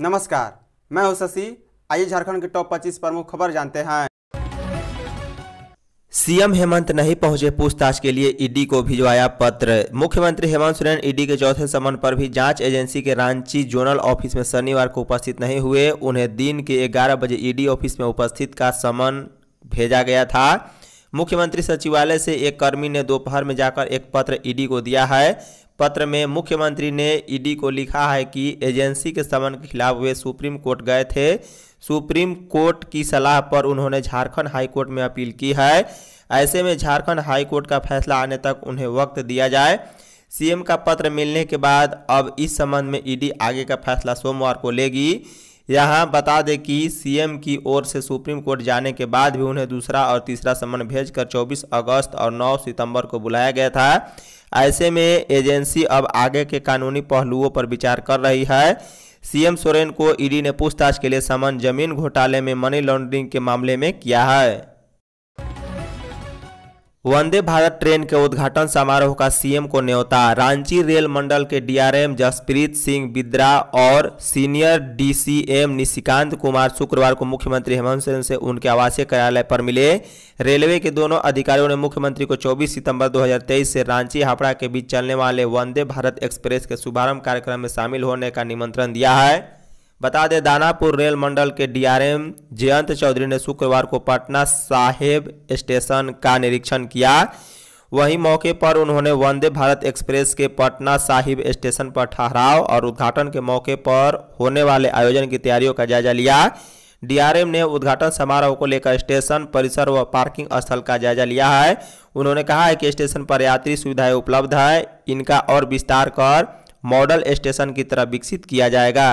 नमस्कार मैं हूं शशि आइए झारखंड के टॉप 25 प्रमुख खबर जानते हैं सीएम हेमंत नहीं पहुंचे पूछताछ के लिए ईडी को भिजवाया पत्र मुख्यमंत्री हेमंत सोरेन ईडी के चौथे समन पर भी जांच एजेंसी के रांची जोनल ऑफिस में शनिवार को उपस्थित नहीं हुए उन्हें दिन के 11 बजे ईडी ऑफिस में उपस्थित का समन भेजा गया था मुख्यमंत्री सचिवालय से एक कर्मी ने दोपहर में जाकर एक पत्र ईडी को दिया है पत्र में मुख्यमंत्री ने ईडी को लिखा है कि एजेंसी के समन के खिलाफ वे सुप्रीम कोर्ट गए थे सुप्रीम कोर्ट की सलाह पर उन्होंने झारखंड हाई कोर्ट में अपील की है ऐसे में झारखंड हाईकोर्ट का फैसला आने तक उन्हें वक्त दिया जाए सीएम का पत्र मिलने के बाद अब इस संबंध में ईडी आगे का फैसला सोमवार को लेगी यहाँ बता दें कि सीएम की ओर से सुप्रीम कोर्ट जाने के बाद भी उन्हें दूसरा और तीसरा समन भेजकर 24 अगस्त और 9 सितंबर को बुलाया गया था ऐसे में एजेंसी अब आगे के कानूनी पहलुओं पर विचार कर रही है सीएम सोरेन को ईडी ने पूछताछ के लिए समन जमीन घोटाले में मनी लॉन्ड्रिंग के मामले में किया है वंदे भारत ट्रेन के उद्घाटन समारोह का सीएम को न्योता रांची रेल मंडल के डीआरएम जसप्रीत सिंह बिद्रा और सीनियर डीसीएम निशिकांत कुमार शुक्रवार को मुख्यमंत्री हेमंत सोरेन से उनके आवासीय कार्यालय पर मिले रेलवे के दोनों अधिकारियों ने मुख्यमंत्री को 24 सितंबर 2023 से रांची हापड़ा के बीच चलने वाले वंदे भारत एक्सप्रेस के शुभारंभ कार्यक्रम में शामिल होने का निमंत्रण दिया है बता दें दानापुर रेल मंडल के डीआरएम जयंत चौधरी ने शुक्रवार को पटना साहेब स्टेशन का निरीक्षण किया वहीं मौके पर उन्होंने वंदे भारत एक्सप्रेस के पटना साहिब स्टेशन पर ठहराव और उद्घाटन के मौके पर होने वाले आयोजन की तैयारियों का जायजा लिया डीआरएम ने उद्घाटन समारोह को लेकर स्टेशन परिसर व पार्किंग स्थल का जायजा लिया है उन्होंने कहा है कि स्टेशन पर यात्री सुविधाएं उपलब्ध है इनका और विस्तार कर मॉडल स्टेशन की तरह विकसित किया जाएगा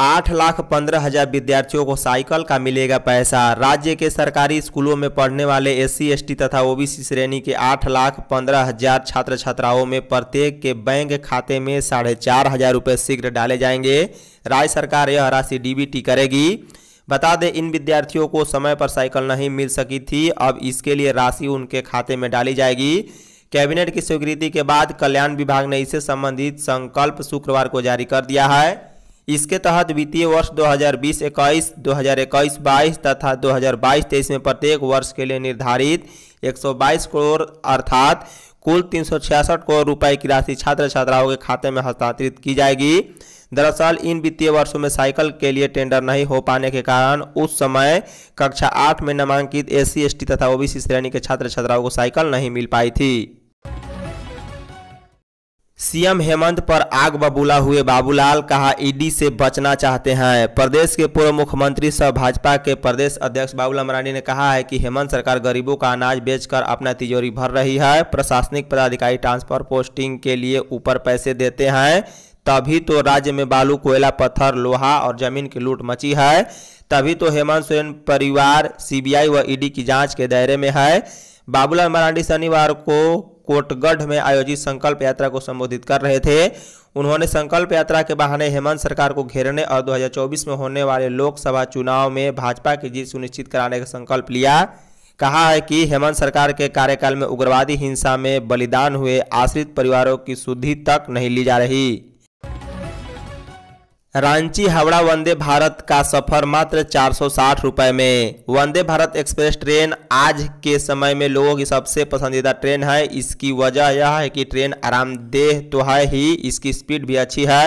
आठ लाख पंद्रह हजार विद्यार्थियों को साइकिल का मिलेगा पैसा राज्य के सरकारी स्कूलों में पढ़ने वाले एस सी तथा ओबीसी श्रेणी के आठ लाख पंद्रह हजार छात्र छात्राओं में प्रत्येक के बैंक खाते में साढ़े चार हजार रुपये शीघ्र डाले जाएंगे राज्य सरकार यह राशि डीबीटी करेगी बता दें इन विद्यार्थियों को समय पर साइकिल नहीं मिल सकी थी अब इसके लिए राशि उनके खाते में डाली जाएगी कैबिनेट की स्वीकृति के बाद कल्याण विभाग ने इससे संबंधित संकल्प शुक्रवार को जारी कर दिया है इसके तहत वित्तीय वर्ष 2020 21 2021 22 तथा 2022 23 में प्रत्येक वर्ष के लिए निर्धारित 122 करोड़ अर्थात कुल तीन करोड़ रुपए की राशि छात्र छात्राओं के खाते में हस्तांतरित की जाएगी दरअसल इन वित्तीय वर्षों में साइकिल के लिए टेंडर नहीं हो पाने के कारण उस समय कक्षा आठ में नामांकित एस सी तथा ओबीसी श्रेणी के छात्र छात्राओं को साइकिल नहीं मिल पाई थी सीएम हेमंत पर आग बबूला हुए बाबूलाल कहा ईडी से बचना चाहते हैं प्रदेश के पूर्व मुख्यमंत्री सह भाजपा के प्रदेश अध्यक्ष बाबूलाल मरांडी ने कहा है कि हेमंत सरकार गरीबों का अनाज बेचकर अपना तिजोरी भर रही है प्रशासनिक पदाधिकारी ट्रांसफर पोस्टिंग के लिए ऊपर पैसे देते हैं तभी तो राज्य में बालू कोयला पत्थर लोहा और जमीन की लूट मची है तभी तो हेमंत सोरेन परिवार सीबीआई व ईडी की जांच के दायरे में है बाबूलाल मरांडी शनिवार को कोटगढ़ में आयोजित संकल्प यात्रा को संबोधित कर रहे थे उन्होंने संकल्प यात्रा के बहाने हेमंत सरकार को घेरने और 2024 में होने वाले लोकसभा चुनाव में भाजपा की जीत सुनिश्चित कराने का संकल्प लिया कहा है कि हेमंत सरकार के कार्यकाल में उग्रवादी हिंसा में बलिदान हुए आश्रित परिवारों की शुद्धि तक नहीं ली जा रही रांची हावड़ा वंदे भारत का सफर मात्र चार सौ में वंदे भारत एक्सप्रेस ट्रेन आज के समय में लोगों की सबसे पसंदीदा ट्रेन है इसकी वजह यह है कि ट्रेन आरामदेह तो है ही इसकी स्पीड भी अच्छी है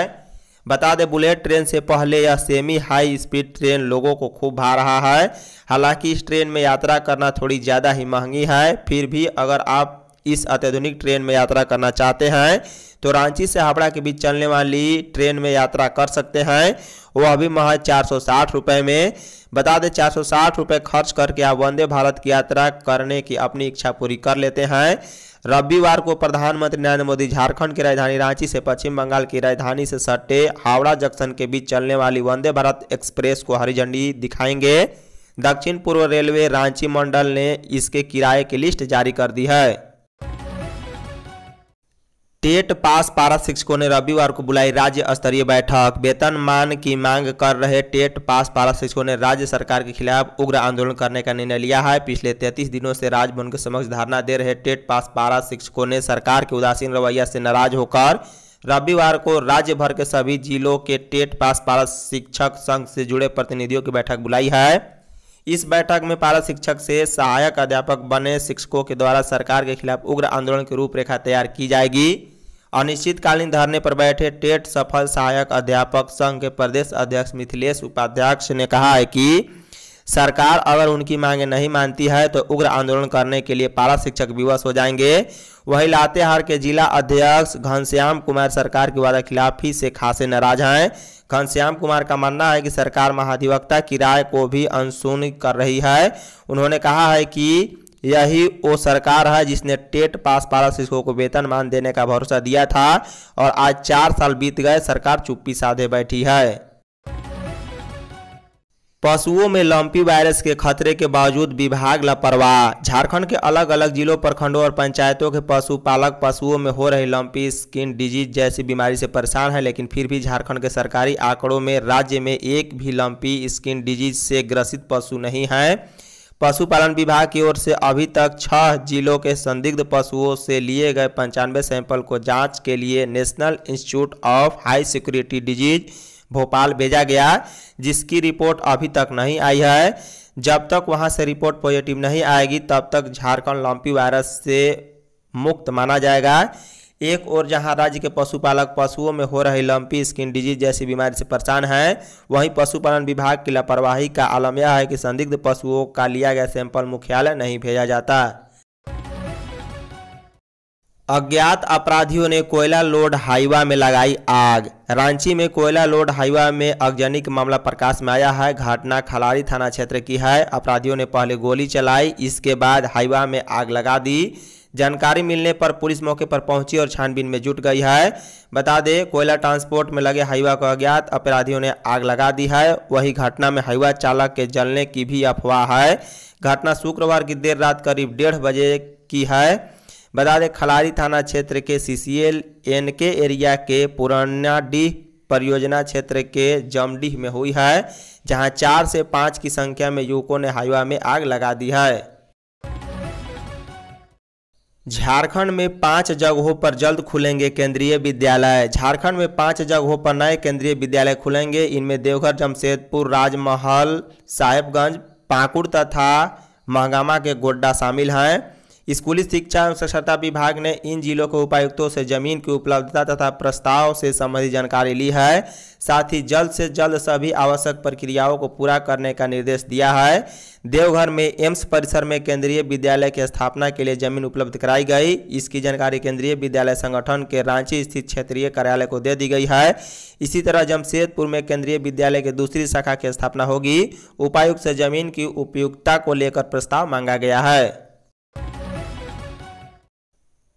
बता दें बुलेट ट्रेन से पहले यह सेमी हाई स्पीड ट्रेन लोगों को खूब भा रहा है हालांकि इस ट्रेन में यात्रा करना थोड़ी ज़्यादा ही महंगी है फिर भी अगर आप इस अत्याधुनिक ट्रेन में यात्रा करना चाहते हैं तो रांची से हावड़ा के बीच चलने वाली ट्रेन में यात्रा कर सकते हैं वह अभी महज चार सौ साठ रुपये में बता दें चार सौ साठ रुपये खर्च करके आप वंदे भारत की यात्रा करने की अपनी इच्छा पूरी कर लेते हैं रविवार को प्रधानमंत्री नरेंद्र मोदी झारखंड की राजधानी रांची से पश्चिम बंगाल की राजधानी से सटे हावड़ा जंक्शन के बीच चलने वाली वंदे भारत एक्सप्रेस को हरी झंडी दिखाएंगे दक्षिण पूर्व रेलवे रांची मंडल ने इसके किराए की लिस्ट जारी कर दी है टेट पास पारा शिक्षकों ने रविवार को बुलाई राज्य स्तरीय बैठक वेतन मान की मांग कर रहे टेट पास पारा शिक्षकों ने राज्य सरकार के खिलाफ उग्र आंदोलन करने का निर्णय लिया है पिछले 33 दिनों से राजभवन के समक्ष धरना दे रहे टेट पास पारा शिक्षकों ने सरकार के उदासीन रवैया से नाराज होकर रविवार को राज्य भर के सभी जिलों के टेट पास पारा शिक्षक संघ से जुड़े प्रतिनिधियों की बैठक बुलाई है इस बैठक में पारा शिक्षक से सहायक अध्यापक बने शिक्षकों के द्वारा सरकार के खिलाफ उग्र आंदोलन की रूपरेखा तैयार की जाएगी अनिश्चितकालीन धरने पर बैठे टेट सफल सहायक अध्यापक संघ के प्रदेश अध्यक्ष मिथिलेश उपाध्यक्ष ने कहा है कि सरकार अगर उनकी मांगे नहीं मानती है तो उग्र आंदोलन करने के लिए पारा शिक्षक विवश हो जाएंगे वहीं लातेहार के जिला अध्यक्ष घनश्याम कुमार सरकार की वादा खिलाफी से खासे नाराज हैं घनश्याम कुमार का मानना है कि सरकार महाधिवक्ता की राय को भी अनसुन कर रही है उन्होंने कहा है कि यही वो सरकार है जिसने टेट पास पारा शिक्षकों को वेतन मान देने का भरोसा दिया था और आज चार साल बीत गए सरकार चुप्पी साधे बैठी है पशुओं में लंपी वायरस के खतरे के बावजूद विभाग लापरवाह झारखंड के अलग अलग जिलों प्रखंडों और पंचायतों के पशुपालक पशुओं में हो रही लंपी स्किन डिजीज जैसी बीमारी से परेशान है लेकिन फिर भी झारखंड के सरकारी आंकड़ों में राज्य में एक भी लंपी स्किन डिजीज से ग्रसित पशु नहीं है पशुपालन विभाग की ओर से अभी तक छह जिलों के संदिग्ध पशुओं से लिए गए पंचानवे सैंपल को जांच के लिए national institute of high security disease Bhopal भेजा गया जिसकी रिपोर्ट अभी तक नहीं आई है जब तक वहां से रिपोर्ट पॉजिटिव नहीं आएगी तब तक झारखंड लॉम्पी वायरस से मुक्त माना जाएगा एक और जहां राज्य के पशुपालक पशुओं में हो रही लंपी स्किन डिजीज जैसी बीमारी से परेशान हैं वहीं पशुपालन विभाग की लापरवाही का आलम यह है कि संदिग्ध पशुओं का लिया गया सैंपल मुख्यालय नहीं भेजा जाता अज्ञात अपराधियों ने कोयला लोड हाईवा में लगाई आग रांची में कोयला लोड हाईवा में अगजनी का मामला प्रकाश में आया है घटना खलारी थाना क्षेत्र की है अपराधियों ने पहले गोली चलाई इसके बाद हाईवा में आग लगा दी जानकारी मिलने पर पुलिस मौके पर पहुंची और छानबीन में जुट गई है बता दें कोयला ट्रांसपोर्ट में लगे हाईवा को अज्ञात अपराधियों ने आग लगा दी है वही घटना में हाईवा चालक के जलने की भी अफवाह है घटना शुक्रवार की देर रात करीब डेढ़ बजे की है बता दें खलारी थाना क्षेत्र के C C L N K area के पुराना डी परियोजना क्षेत्र के जमडीह में हुई है जहां चार से पाँच की संख्या में युवकों ने हाईवा में आग लगा दी है झारखंड में पाँच जगहों पर जल्द खुलेंगे केंद्रीय विद्यालय झारखंड में पाँच जगहों पर नए केंद्रीय विद्यालय खुलेंगे इनमें देवघर जमशेदपुर राजमहल साहेबगंज पाकुड़ तथा महगामा के गोड्डा शामिल हैं स्कूली शिक्षा एवं साक्षरता विभाग ने इन जिलों के उपायुक्तों से जमीन की उपलब्धता तथा प्रस्ताव से संबंधित जानकारी ली है साथ ही जल्द से जल्द सभी आवश्यक प्रक्रियाओं को पूरा करने का निर्देश दिया है देवघर में एम्स परिसर में केंद्रीय विद्यालय की स्थापना के लिए जमीन उपलब्ध कराई गई इसकी जानकारी केंद्रीय विद्यालय संगठन के रांची स्थित क्षेत्रीय कार्यालय को दे दी गई है इसी तरह जमशेदपुर में केंद्रीय विद्यालय के दूसरी शाखा की स्थापना होगी उपायुक्त से जमीन की उपयुक्तता को लेकर प्रस्ताव मांगा गया है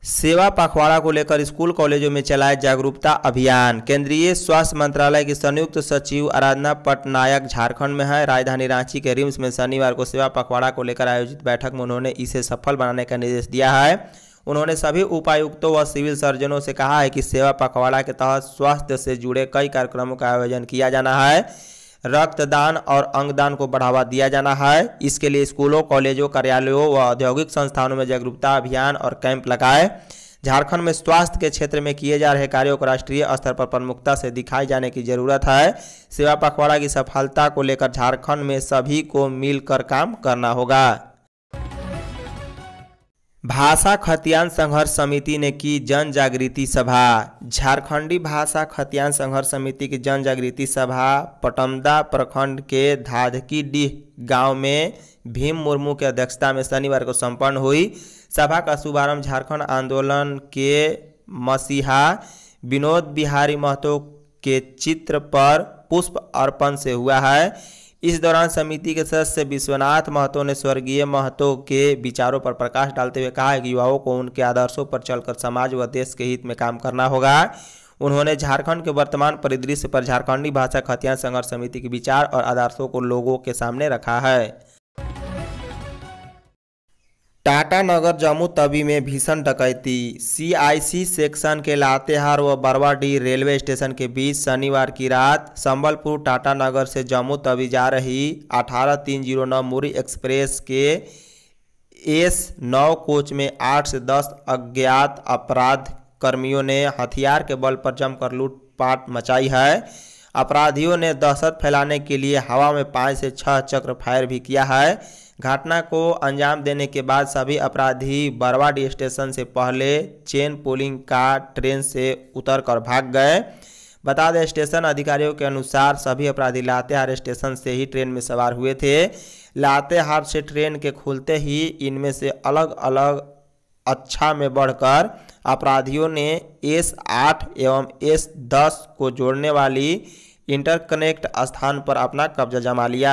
सेवा पखवाड़ा को लेकर स्कूल कॉलेजों में चलाए जागरूकता अभियान केंद्रीय स्वास्थ्य मंत्रालय की संयुक्त सचिव आराधना पटनायक झारखंड में है राजधानी रांची के रिम्स में शनिवार को सेवा पखवाड़ा को लेकर आयोजित बैठक में उन्होंने इसे सफल बनाने का निर्देश दिया है उन्होंने सभी उपायुक्तों व सिविल सर्जनों से कहा है कि सेवा पखवाड़ा के तहत स्वास्थ्य से जुड़े कई कार्यक्रमों का आयोजन किया जाना है रक्तदान और अंगदान को बढ़ावा दिया जाना है इसके लिए स्कूलों कॉलेजों कार्यालयों व औद्योगिक संस्थानों में जागरूकता अभियान और कैंप लगाए झारखंड में स्वास्थ्य के क्षेत्र में किए जा रहे कार्यों को राष्ट्रीय स्तर पर प्रमुखता से दिखाई जाने की जरूरत है सेवा पखवाड़ा की सफलता को लेकर झारखंड में सभी को मिलकर काम करना होगा भाषा खतियान संघर्ष समिति ने की जन जागृति सभा झारखंडी भाषा खतियान संघर्ष समिति की जन जागृति सभा पटमदा प्रखंड के धाधकी डीह गांव में भीम मुर्मू के अध्यक्षता में शनिवार को संपन्न हुई सभा का शुभारंभ झारखंड आंदोलन के मसीहा विनोद बिहारी महतो के चित्र पर पुष्प अर्पण से हुआ है इस दौरान समिति के सदस्य विश्वनाथ महतो ने स्वर्गीय महतो के विचारों पर प्रकाश डालते हुए कहा कि युवाओं को उनके आदर्शों पर चलकर समाज व देश के हित में काम करना होगा उन्होंने झारखंड के वर्तमान परिदृश्य पर झारखंडी भाषा खतियान संघर्ष समिति के विचार और आदर्शों को लोगों के सामने रखा है टाटानगर जम्मू तवी में भीषण डकैती सीआईसी सेक्शन के लातेहार व बरवाडीह रेलवे स्टेशन के बीच शनिवार की रात संबलपुर टाटानगर से जम्मू तवी जा रही अठारह तीन जीरो नौ मुरी एक्सप्रेस के एस नौ कोच में आठ से दस अज्ञात अपराध कर्मियों ने हथियार के बल पर जमकर लूटपाट मचाई है अपराधियों ने दहशत फैलाने के लिए हवा में पाँच से छः चक्र फायर भी किया है घटना को अंजाम देने के बाद सभी अपराधी बरवाडी स्टेशन से पहले चेन पुलिंग का ट्रेन से उतर कर भाग गए बता दें स्टेशन अधिकारियों के अनुसार सभी अपराधी लातेहार स्टेशन से ही ट्रेन में सवार हुए थे लातेहार से ट्रेन के खुलते ही इनमें से अलग अलग अच्छा में बढ़कर अपराधियों ने एस आठ एवं एस दस को जोड़ने वाली इंटरकनेक्ट स्थान पर अपना कब्जा जमा लिया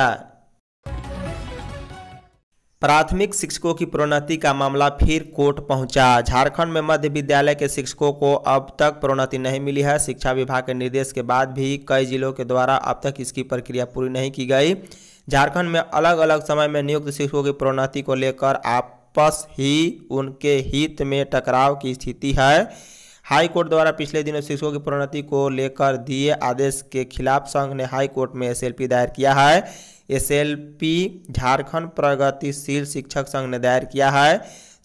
प्राथमिक शिक्षकों की प्रोन्नति का मामला फिर कोर्ट पहुंचा झारखंड में मध्य विद्यालय के शिक्षकों को अब तक प्रोन्नति नहीं मिली है शिक्षा विभाग के निर्देश के बाद भी कई जिलों के द्वारा अब तक इसकी प्रक्रिया पूरी नहीं की गई झारखंड में अलग अलग समय में नियुक्त शिक्षकों की प्रोन्नति को लेकर आप आपस ही उनके हित में टकराव की स्थिति है हाई कोर्ट द्वारा पिछले दिनों शिक्षकों की प्रोन्नति को लेकर दिए आदेश के खिलाफ संघ ने हाई कोर्ट में एसएलपी दायर किया है एसएलपी झारखंड प्रगतिशील शिक्षक संघ ने दायर किया है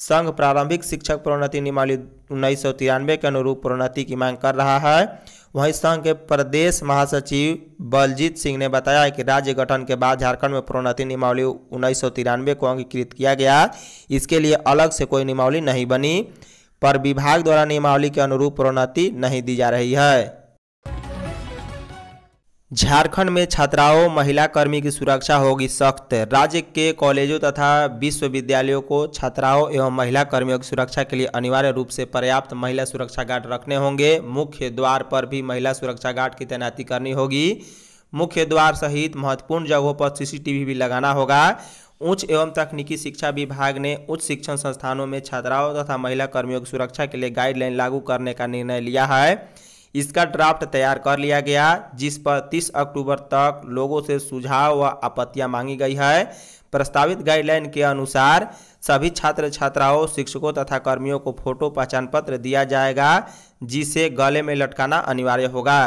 संघ प्रारंभिक शिक्षक प्रोन्नति नियमावली उन्नीस के अनुरूप प्रोन्नति की मांग कर रहा है वहीं संघ के प्रदेश महासचिव बलजीत सिंह ने बताया कि राज्य गठन के बाद झारखंड में प्रोन्नति नियमावली उन्नीस को अंगीकृत किया गया इसके लिए अलग से कोई नियमावली नहीं बनी पर विभाग द्वारा नियमावली के अनुरूप प्रोन्नति नहीं दी जा रही है झारखंड में छात्राओं महिला कर्मी की सुरक्षा होगी सख्त राज्य के कॉलेजों तथा विश्वविद्यालयों को छात्राओं एवं महिला कर्मियों की सुरक्षा के लिए अनिवार्य रूप से पर्याप्त महिला सुरक्षा गार्ड रखने होंगे मुख्य द्वार पर भी महिला सुरक्षा गार्ड की तैनाती करनी होगी मुख्य द्वार सहित महत्वपूर्ण जगहों पर सीसीटीवी भी लगाना होगा उच्च एवं तकनीकी शिक्षा विभाग ने उच्च शिक्षण संस्थानों में छात्राओं तथा महिला कर्मियों की सुरक्षा के लिए गाइडलाइन लागू करने का निर्णय लिया है इसका ड्राफ्ट तैयार कर लिया गया जिस पर 30 अक्टूबर तक लोगों से सुझाव व आपत्तियां मांगी गई है प्रस्तावित गाइडलाइन के अनुसार सभी छात्र छात्राओं शिक्षकों तथा कर्मियों को फोटो पहचान पत्र दिया जाएगा जिसे गले में लटकाना अनिवार्य होगा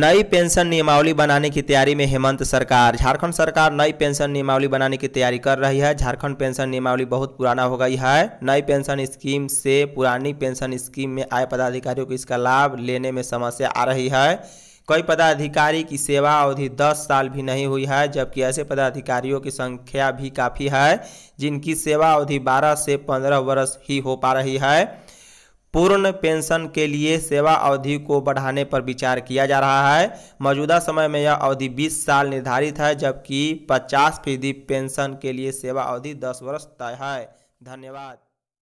नई पेंशन नियमावली बनाने की तैयारी में हेमंत सरकार झारखंड सरकार नई पेंशन नियमावली बनाने की तैयारी कर रही है झारखंड पेंशन नियमावली बहुत पुराना हो गई है नई पेंशन स्कीम से पुरानी पेंशन स्कीम में आए पदाधिकारियों को इसका लाभ लेने में समस्या आ रही है कई पदाधिकारी की सेवा अवधि 10 साल भी नहीं हुई है जबकि ऐसे पदाधिकारियों की संख्या भी काफ़ी है जिनकी सेवा अवधि 12 से 15 वर्ष ही हो पा रही है पूर्ण पेंशन के लिए सेवा अवधि को बढ़ाने पर विचार किया जा रहा है मौजूदा समय में यह अवधि 20 साल निर्धारित है जबकि 50 फीसदी पेंशन के लिए सेवा अवधि 10 वर्ष तय है धन्यवाद